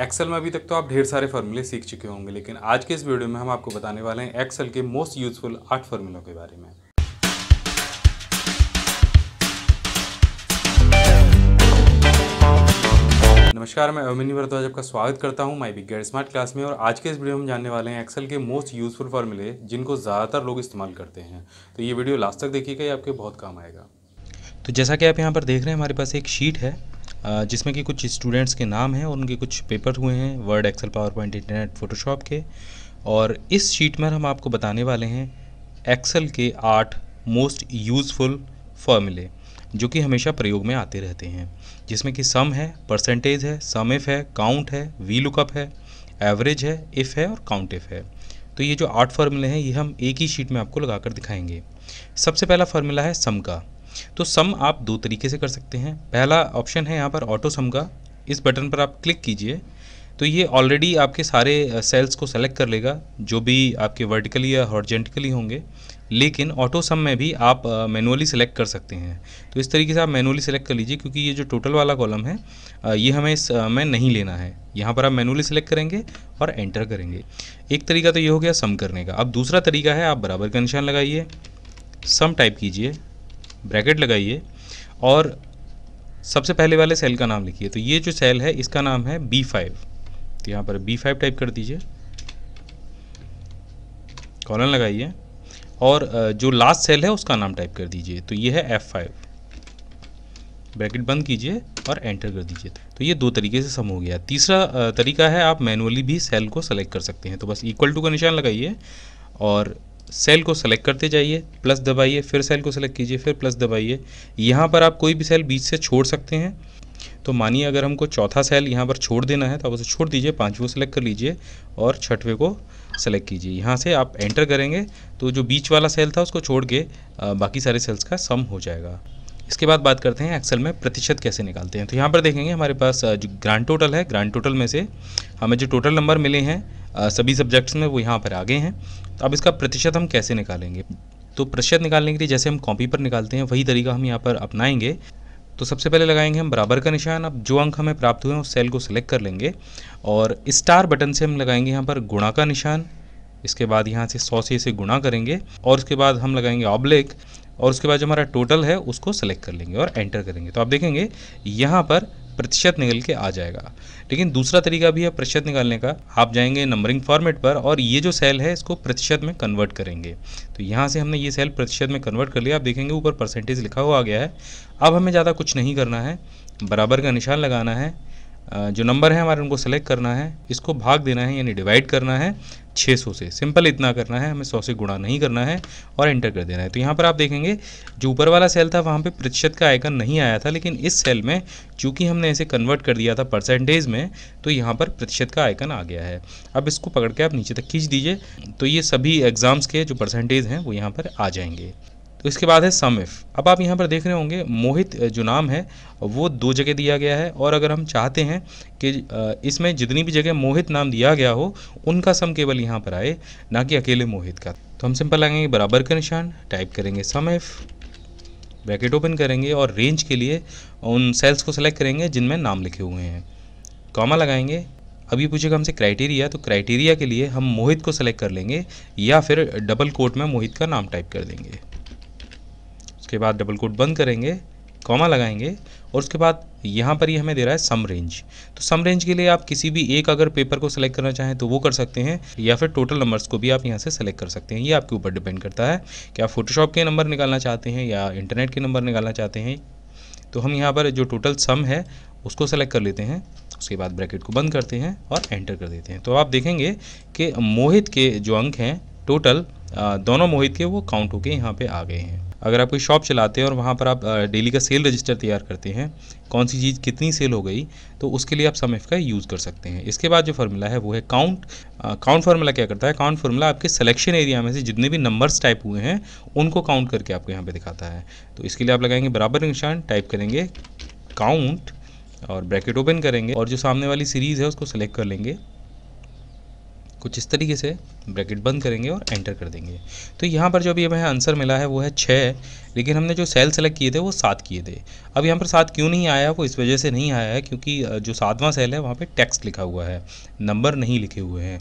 Excel में अभी तक तो आप ढेर सारे फार्मूले सीख चुके होंगे लेकिन आज के इस वीडियो में हम आपको बताने वाले हैं एक्सेल के मोस्ट यूजफुल आठ फॉर्मूलों के बारे में नमस्कार मैं अमिनी भरद्वाज आपका स्वागत करता हूं माई बिग स्मार्ट क्लास में और आज के इस वीडियो में हम जानने वाले हैं एक्सेल के मोस्ट यूजफुल फॉर्मूले जिनको ज़्यादातर लोग इस्तेमाल करते हैं तो ये वीडियो लास्ट तक देखिएगा ये आपके बहुत काम आएगा तो जैसा कि आप यहाँ पर देख रहे हैं हमारे पास एक शीट है जिसमें कि कुछ स्टूडेंट्स के नाम हैं और उनके कुछ पेपर हुए हैं Word Excel PowerPoint internet Photoshop के और इस शीट में हम आपको बताने वाले हैं एक्सेल के आठ मोस्ट यूज़फुल फॉर्मूले जो कि हमेशा प्रयोग में आते रहते हैं जिसमें कि सम है परसेंटेज है सम इफ है काउंट है वी लुकअप है एवरेज है इफ़ है और काउंट इफ है तो ये जो आठ फार्मूले हैं ये हम एक ही शीट में आपको लगा कर दिखाएंगे सबसे पहला फार्मूला है सम का तो सम आप दो तरीके से कर सकते हैं पहला ऑप्शन है यहाँ पर ऑटो सम का इस बटन पर आप क्लिक कीजिए तो ये ऑलरेडी आपके सारे सेल्स को सेलेक्ट कर लेगा जो भी आपके वर्टिकली या हॉर्जेंटिकली होंगे लेकिन ऑटो सम में भी आप मैनुअली सेलेक्ट कर सकते हैं तो इस तरीके से आप मैनुअली सेलेक्ट कर लीजिए क्योंकि ये जो टोटल वाला कॉलम है ये हमें इस में नहीं लेना है यहाँ पर आप मैनुअली सेलेक्ट करेंगे और एंटर करेंगे एक तरीका तो ये हो गया सम करने का अब दूसरा तरीका है आप बराबर का निशान लगाइए सम टाइप कीजिए ब्रैकेट लगाइए और सबसे पहले वाले सेल का नाम लिखिए तो ये जो सेल है इसका नाम है बी फाइव तो यहाँ पर बी फाइव टाइप कर दीजिए कॉलन लगाइए और जो लास्ट सेल है उसका नाम टाइप कर दीजिए तो ये है एफ फाइव ब्रैकेट बंद कीजिए और एंटर कर दीजिए तो ये दो तरीके से सम हो गया तीसरा तरीका है आप मैनुअली भी सेल को सेलेक्ट कर सकते हैं तो बस इक्वल टू का निशान लगाइए और सेल को सेलेक्ट करते जाइए प्लस दबाइए फिर सेल को सेलेक्ट कीजिए फिर प्लस दबाइए यहाँ पर आप कोई भी सेल बीच से छोड़ सकते हैं तो मानिए अगर हमको चौथा सेल यहाँ पर छोड़ देना है तो आप उसे छोड़ दीजिए पाँचवें को सेलेक्ट कर लीजिए और छठवें को सेलेक्ट कीजिए यहाँ से आप एंटर करेंगे तो जो बीच वाला सेल था उसको छोड़ के बाकी सारे सेल्स का सम हो जाएगा इसके बाद बात करते हैं एक्सेल में प्रतिशत कैसे निकालते हैं तो यहाँ पर देखेंगे हमारे पास जो ग्रांड टोटल है ग्रांड टोटल में से हमें जो टोटल नंबर मिले हैं सभी सब्जेक्ट्स में वो यहाँ पर आगे हैं तो अब इसका प्रतिशत हम कैसे निकालेंगे तो प्रतिशत निकालने के लिए जैसे हम कॉपी पर निकालते हैं वही तरीका हम यहाँ पर अपनाएंगे तो सबसे पहले लगाएंगे हम बराबर का निशान अब जो अंक हमें प्राप्त हुए हैं उस सेल को सिलेक्ट कर लेंगे और स्टार बटन से हम लगाएंगे यहाँ पर गुणा का निशान इसके बाद यहाँ से सौ से इसे गुणा करेंगे और उसके बाद हम लगाएंगे ऑब्लिक और उसके बाद जो हमारा टोटल है उसको सेलेक्ट कर लेंगे और एंटर करेंगे तो आप देखेंगे यहाँ पर प्रतिशत निकल के आ जाएगा लेकिन दूसरा तरीका भी है प्रतिशत निकालने का आप जाएंगे नंबरिंग फॉर्मेट पर और ये जो सेल है इसको प्रतिशत में कन्वर्ट करेंगे तो यहाँ से हमने ये सेल प्रतिशत में कन्वर्ट कर लिया आप देखेंगे ऊपर परसेंटेज लिखा हुआ आ गया है अब हमें ज़्यादा कुछ नहीं करना है बराबर का निशान लगाना है जो नंबर है हमारे उनको सेलेक्ट करना है इसको भाग देना है यानी डिवाइड करना है 600 से सिंपल इतना करना है हमें 100 से गुणा नहीं करना है और एंटर कर देना है तो यहाँ पर आप देखेंगे जो ऊपर वाला सेल था वहाँ पे प्रतिशत का आयकन नहीं आया था लेकिन इस सेल में चूँकि हमने इसे कन्वर्ट कर दिया था परसेंटेज में तो यहाँ पर प्रतिशत का आयकन आ गया है अब इसको पकड़ के आप नीचे तक खींच दीजिए तो ये सभी एग्ज़ाम्स के जो परसेंटेज हैं वो यहाँ पर आ जाएंगे तो इसके बाद है सम इफ़ अब आप यहाँ पर देख रहे होंगे मोहित जो नाम है वो दो जगह दिया गया है और अगर हम चाहते हैं कि इसमें जितनी भी जगह मोहित नाम दिया गया हो उनका सम केवल यहाँ पर आए ना कि अकेले मोहित का तो हम सिंपल लगाएंगे बराबर का निशान टाइप करेंगे सम इफ़ ब्रैकेट ओपन करेंगे और रेंज के लिए उन सेल्स को सेलेक्ट करेंगे जिनमें नाम लिखे हुए हैं कॉमा लगाएंगे अभी पूछेगा हमसे क्राइटेरिया तो क्राइटेरिया के लिए हम मोहित को सेलेक्ट कर लेंगे या फिर डबल कोट में मोहित का नाम टाइप कर देंगे उसके बाद डबल कोट बंद करेंगे कॉमा लगाएंगे और उसके बाद यहाँ पर ये यह हमें दे रहा है सम रेंज तो सम रेंज के लिए आप किसी भी एक अगर पेपर को सेलेक्ट करना चाहें तो वो कर सकते हैं या फिर टोटल नंबर्स को भी आप यहाँ से सेलेक्ट कर सकते हैं ये आपके ऊपर डिपेंड करता है कि आप फोटोशॉप के नंबर निकालना चाहते हैं या इंटरनेट के नंबर निकालना चाहते हैं तो हम यहाँ पर जो टोटल सम है उसको सेलेक्ट कर लेते हैं उसके बाद ब्रैकेट को बंद करते हैं और एंटर कर देते हैं तो आप देखेंगे कि मोहित के जो अंक हैं टोटल दोनों मोहित के वो काउंट होके यहाँ पे आ गए हैं अगर आप कोई शॉप चलाते हैं और वहाँ पर आप डेली का सेल रजिस्टर तैयार करते हैं कौन सी चीज़ कितनी सेल हो गई तो उसके लिए आप सम एफ का यूज़ कर सकते हैं इसके बाद जो फार्मूला है वो है काउंट काउंट फार्मूला क्या करता है काउंट फार्मूला आपके सिलेक्शन एरिया में से जितने भी नंबर्स टाइप हुए हैं उनको काउंट करके आपको यहाँ पर दिखाता है तो इसके लिए आप लगाएंगे बराबर निशान टाइप करेंगे काउंट और ब्रैकेट ओपन करेंगे और जो सामने वाली सीरीज़ है उसको सेलेक्ट कर लेंगे कुछ इस तरीके से ब्रैकेट बंद करेंगे और एंटर कर देंगे तो यहाँ पर जो अभी हमें आंसर मिला है वो है छः लेकिन हमने जो सेल सेलेक्ट किए थे वो सात किए थे अब यहाँ पर सात क्यों नहीं आया वो इस वजह से नहीं आया है क्योंकि जो सातवां सेल है वहाँ पर टेक्स्ट लिखा हुआ है नंबर नहीं लिखे हुए हैं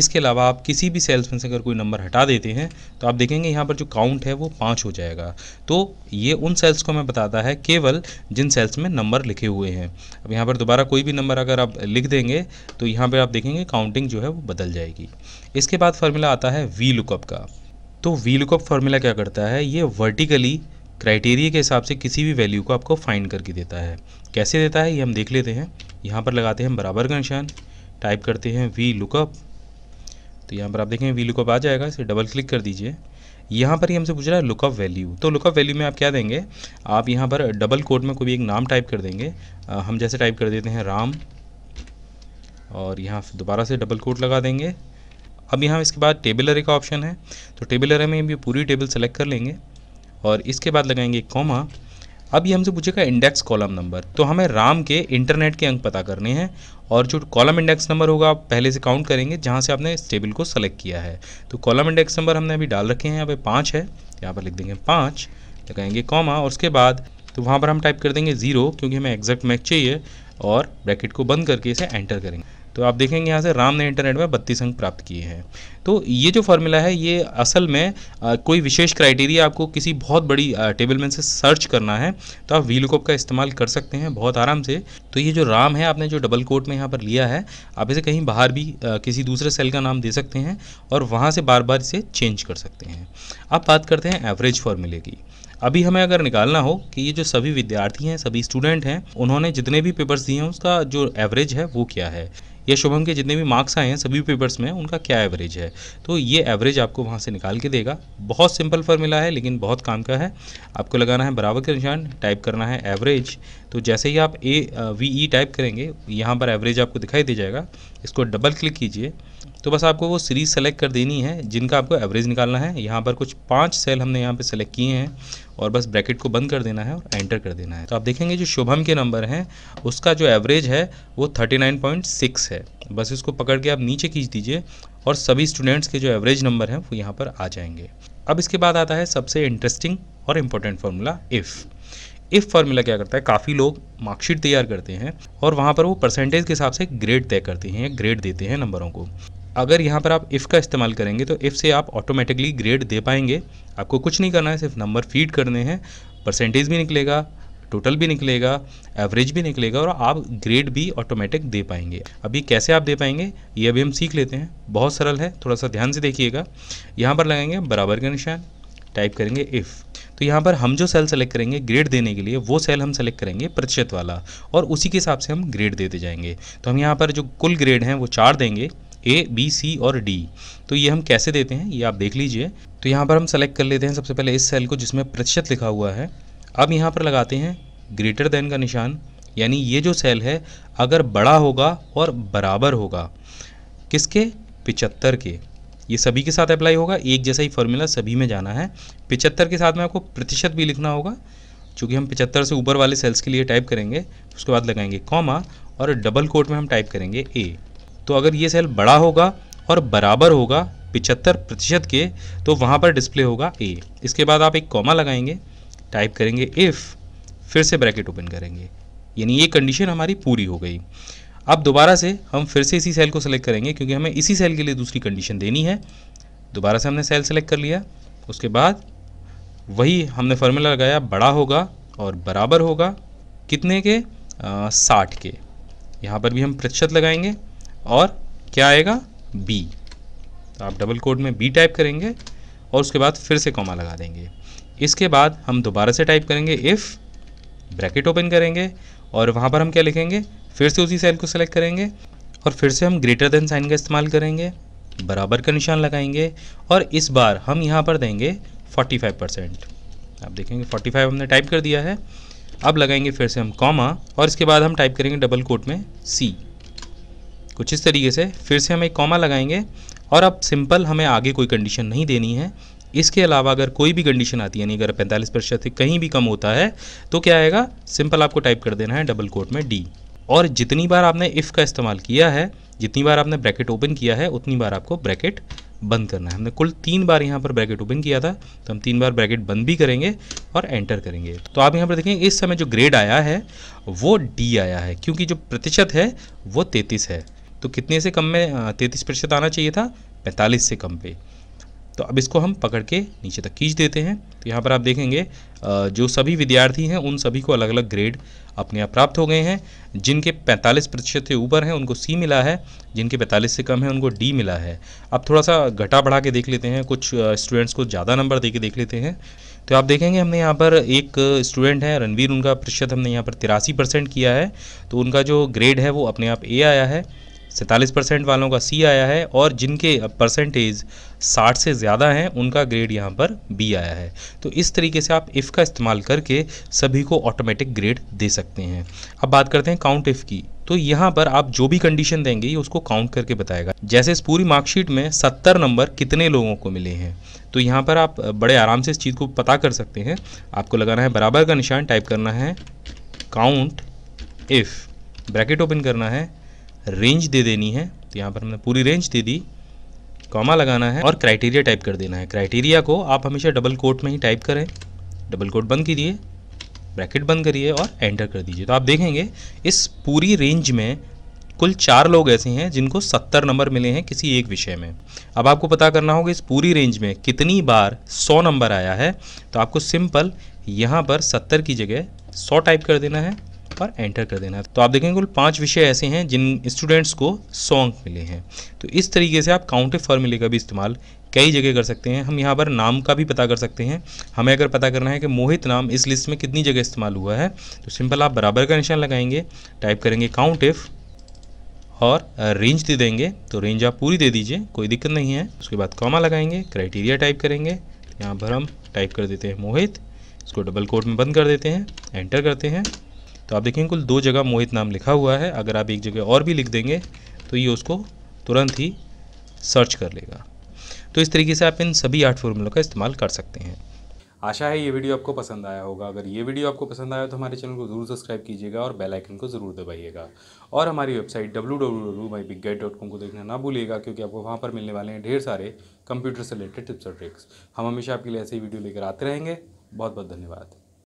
इसके अलावा आप किसी भी सेल्स में से अगर कोई नंबर हटा देते हैं तो आप देखेंगे यहाँ पर जो काउंट है वो पाँच हो जाएगा तो ये उन सेल्स को मैं बताता है केवल जिन सेल्स में नंबर लिखे हुए हैं अब यहाँ पर दोबारा कोई भी नंबर अगर आप लिख देंगे तो यहाँ पर आप देखेंगे काउंटिंग जो है वो बदल जाएगी इसके बाद फार्मूला आता है वी लुकअप का तो वी लुकअप फार्मूला क्या करता है ये वर्टिकली क्राइटेरिया के हिसाब से किसी भी वैल्यू को आपको फाइंड करके देता है कैसे देता है ये हम देख लेते हैं यहाँ पर लगाते हैं बराबर का निशान टाइप करते हैं वी लुकअप तो यहाँ पर आप देखें वी लुकअप आ जाएगा इसे डबल क्लिक कर दीजिए यहाँ पर ही हमसे पूछ रहा है लुकअप वैल्यू तो लुकअप वैल्यू में आप क्या देंगे आप यहाँ पर डबल कोड में कोई भी एक नाम टाइप कर देंगे हम जैसे टाइप कर देते हैं राम और यहाँ दोबारा से डबल कोड लगा देंगे अब यहाँ इसके बाद टेबल अरे का ऑप्शन है तो टेबल अरे में भी पूरी टेबल सेलेक्ट कर लेंगे और इसके बाद लगाएंगे कॉमा अब ये हमसे पूछेगा इंडेक्स कॉलम नंबर तो हमें राम के इंटरनेट के अंक पता करने हैं और जो कॉलम इंडेक्स नंबर होगा आप पहले से काउंट करेंगे जहाँ से आपने इस टेबल को सेलेक्ट किया है तो कॉलम इंडेक्स नंबर हमने अभी डाल रखे हैं यहाँ पे पाँच है यहाँ पर लिख देंगे पाँच लगाएंगे कॉमा और उसके बाद तो वहाँ पर हम टाइप कर देंगे ज़ीरो क्योंकि हमें एग्जैक्ट मैच चाहिए और ब्रैकेट को बंद करके इसे एंटर करेंगे तो आप देखेंगे यहाँ से राम ने इंटरनेट में बत्तीस अंक प्राप्त किए हैं तो ये जो फार्मूला है ये असल में आ, कोई विशेष क्राइटेरिया आपको किसी बहुत बड़ी आ, टेबल में से सर्च करना है तो आप वीलकॉप का इस्तेमाल कर सकते हैं बहुत आराम से तो ये जो राम है आपने जो डबल कोट में यहाँ पर लिया है आप इसे कहीं बाहर भी आ, किसी दूसरे सेल का नाम दे सकते हैं और वहाँ से बार बार इसे चेंज कर सकते हैं अब बात करते हैं एवरेज फार्मूले की अभी हमें अगर निकालना हो कि ये जो सभी विद्यार्थी हैं सभी स्टूडेंट हैं उन्होंने जितने भी पेपर्स दिए हैं उसका जो एवरेज है वो क्या है या शुभम के जितने भी मार्क्स आए हैं सभी पेपर्स में उनका क्या एवरेज है तो ये एवरेज आपको वहाँ से निकाल के देगा बहुत सिंपल फॉर्मूला है लेकिन बहुत काम का है आपको लगाना है बराबर के निशान टाइप करना है एवरेज तो जैसे ही आप ए वी ई टाइप करेंगे यहाँ पर एवरेज आपको दिखाई दे जाएगा इसको डबल क्लिक कीजिए तो बस आपको वो सीरीज़ सेलेक्ट कर देनी है जिनका आपको एवरेज निकालना है यहाँ पर कुछ पाँच सेल हमने यहाँ पर सेलेक्ट किए हैं और बस ब्रैकेट को बंद कर देना है और एंटर कर देना है तो आप देखेंगे जो शुभम के नंबर हैं उसका जो एवरेज है वो 39.6 है बस इसको पकड़ के आप नीचे खींच दीजिए और सभी स्टूडेंट्स के जो एवरेज नंबर हैं वो यहाँ पर आ जाएंगे अब इसके बाद आता है सबसे इंटरेस्टिंग और important formula if if formula क्या करता है काफ़ी लोग मार्कशीट तैयार करते हैं और वहाँ पर वो परसेंटेज के हिसाब से ग्रेड तय करते हैं ग्रेड देते हैं नंबरों को अगर यहाँ पर आप इफ़ का इस्तेमाल करेंगे तो इफ़ से आप ऑटोमेटिकली ग्रेड दे पाएंगे आपको कुछ नहीं करना है सिर्फ नंबर फीड करने हैं परसेंटेज भी निकलेगा टोटल भी निकलेगा एवरेज भी निकलेगा और आप ग्रेड भी ऑटोमेटिक दे पाएंगे अभी कैसे आप दे पाएंगे ये अभी हम सीख लेते हैं बहुत सरल है थोड़ा सा ध्यान से देखिएगा यहाँ पर लगाएंगे बराबर का निशान टाइप करेंगे इफ़ तो यहाँ पर हम जो सेल सेलेक्ट करेंगे ग्रेड देने के लिए वो सेल हम सेलेक्ट करेंगे प्रतिशत वाला और उसी के हिसाब से हम ग्रेड देते जाएंगे तो हम यहाँ पर जो कुल ग्रेड हैं वो चार देंगे ए बी सी और डी तो ये हम कैसे देते हैं ये आप देख लीजिए तो यहाँ पर हम सेलेक्ट कर लेते हैं सबसे पहले इस सेल को जिसमें प्रतिशत लिखा हुआ है अब यहाँ पर लगाते हैं ग्रेटर देन का निशान यानी ये जो सेल है अगर बड़ा होगा और बराबर होगा किसके पिचहत्तर के ये सभी के साथ अप्लाई होगा एक जैसा ही फॉर्मूला सभी में जाना है पिचहत्तर के साथ में आपको प्रतिशत भी लिखना होगा चूँकि हम पिचहत्तर से ऊपर वाले सेल्स के लिए टाइप करेंगे उसके बाद लगाएंगे कॉमा और डबल कोट में हम टाइप करेंगे ए तो अगर ये सेल बड़ा होगा और बराबर होगा पिछहत्तर प्रतिशत के तो वहाँ पर डिस्प्ले होगा ए इसके बाद आप एक कॉमा लगाएंगे टाइप करेंगे इफ़ फिर से ब्रैकेट ओपन करेंगे यानी ये कंडीशन हमारी पूरी हो गई अब दोबारा से हम फिर से इसी सेल को सेलेक्ट करेंगे क्योंकि हमें इसी सेल के लिए दूसरी कंडीशन देनी है दोबारा से हमने सेल सेलेक्ट कर लिया उसके बाद वही हमने फार्मूला लगाया बड़ा होगा और बराबर होगा कितने के साठ के यहाँ पर भी हम प्रतिशत लगाएंगे और क्या आएगा बी तो आप डबल कोड में बी टाइप करेंगे और उसके बाद फिर से कॉमा लगा देंगे इसके बाद हम दोबारा से टाइप करेंगे इफ़ ब्रैकेट ओपन करेंगे और वहाँ पर हम क्या लिखेंगे फिर से उसी सेल को सेलेक्ट करेंगे और फिर से हम ग्रेटर देन साइन का इस्तेमाल करेंगे बराबर का निशान लगाएंगे और इस बार हम यहाँ पर देंगे 45 परसेंट आप देखेंगे 45 हमने टाइप कर दिया है अब लगाएंगे फिर से हम कॉमा और इसके बाद हम टाइप करेंगे डबल कोट में सी कुछ इस तरीके से फिर से हम एक कॉमा लगाएंगे और अब सिंपल हमें आगे कोई कंडीशन नहीं देनी है इसके अलावा अगर कोई भी कंडीशन आती है यानी अगर पैंतालीस प्रतिशत से कहीं भी कम होता है तो क्या आएगा सिंपल आपको टाइप कर देना है डबल कोट में डी और जितनी बार आपने इफ़ का इस्तेमाल किया है जितनी बार आपने ब्रैकेट ओपन किया है उतनी बार आपको ब्रैकेट बंद करना है हमने कुल तीन बार यहाँ पर ब्रैकेट ओपन किया था तो हम तीन बार ब्रैकेट बंद भी करेंगे और एंटर करेंगे तो आप यहाँ पर देखें इस समय जो ग्रेड आया है वो डी आया है क्योंकि जो प्रतिशत है वो तैतीस है तो कितने से कम में तैंतीस प्रतिशत आना चाहिए था पैंतालीस से कम पे तो अब इसको हम पकड़ के नीचे तक खींच देते हैं तो यहाँ पर आप देखेंगे जो सभी विद्यार्थी हैं उन सभी को अलग अलग ग्रेड अपने आप प्राप्त हो गए हैं जिनके 45 प्रतिशत से ऊपर हैं उनको सी मिला है जिनके 45 से कम है उनको डी मिला है अब थोड़ा सा घटा बढ़ा के देख लेते हैं कुछ स्टूडेंट्स को ज़्यादा नंबर दे के देख लेते हैं तो आप देखेंगे हमने यहाँ पर एक स्टूडेंट है रणवीर उनका प्रतिशत हमने यहाँ पर तिरासी किया है तो उनका जो ग्रेड है वो अपने आप ए आया है सैंतालीस परसेंट वालों का सी आया है और जिनके परसेंटेज साठ से ज़्यादा हैं उनका ग्रेड यहाँ पर बी आया है तो इस तरीके से आप इफ़ का इस्तेमाल करके सभी को ऑटोमेटिक ग्रेड दे सकते हैं अब बात करते हैं काउंट इफ़ की तो यहाँ पर आप जो भी कंडीशन देंगे ये उसको काउंट करके बताएगा जैसे इस पूरी मार्कशीट में सत्तर नंबर कितने लोगों को मिले हैं तो यहाँ पर आप बड़े आराम से इस चीज़ को पता कर सकते हैं आपको लगाना है बराबर का निशान टाइप करना है काउंट इफ़ ब्रैकेट ओपन करना है रेंज दे देनी है तो यहाँ पर हमने पूरी रेंज दे दी कॉमा लगाना है और क्राइटेरिया टाइप कर देना है क्राइटेरिया को आप हमेशा डबल कोट में ही टाइप करें डबल कोट बंद कीजिए ब्रैकेट बंद करिए और एंटर कर दीजिए तो आप देखेंगे इस पूरी रेंज में कुल चार लोग ऐसे हैं जिनको सत्तर नंबर मिले हैं किसी एक विषय में अब आपको पता करना होगा इस पूरी रेंज में कितनी बार सौ नंबर आया है तो आपको सिंपल यहाँ पर सत्तर की जगह सौ टाइप कर देना है पर एंटर कर देना है तो आप देखेंगे कुल पाँच विषय ऐसे हैं जिन स्टूडेंट्स को सॉन्ग मिले हैं तो इस तरीके से आप काउंटिव फार्मूले का भी इस्तेमाल कई जगह कर सकते हैं हम यहाँ पर नाम का भी पता कर सकते हैं हमें अगर पता करना है कि मोहित नाम इस लिस्ट में कितनी जगह इस्तेमाल हुआ है तो सिंपल आप बराबर का निशान लगाएंगे टाइप करेंगे काउंट इफ़ और रेंज दे देंगे तो रेंज आप पूरी दे दीजिए कोई दिक्कत नहीं है उसके बाद कॉमा लगाएंगे क्राइटेरिया टाइप करेंगे यहाँ पर हम टाइप कर देते हैं मोहित इसको डबल कोड में बंद कर देते हैं एंटर करते हैं तो आप देखेंगे कुल दो जगह मोहित नाम लिखा हुआ है अगर आप एक जगह और भी लिख देंगे तो ये उसको तुरंत ही सर्च कर लेगा तो इस तरीके से आप इन सभी आठ फॉर्मूलों का इस्तेमाल कर सकते हैं आशा है ये वीडियो आपको पसंद आया होगा अगर ये वीडियो आपको पसंद आया तो हमारे चैनल को जरूर सब्सक्राइब कीजिएगा और बेल आइकन को जरूर दबाइएगा और हमारी वेबसाइट कॉम को देखना ना भूलिएगा क्योंकि आपको वहाँ पर मिलने वाले हैं ढेर सारे कंप्यूटर से रिलेटेड टिप्स और ट्रिक्स हम हमेशा आपके लिए ऐसे ही वीडियो लेकर आते रहेंगे बहुत बहुत धन्यवाद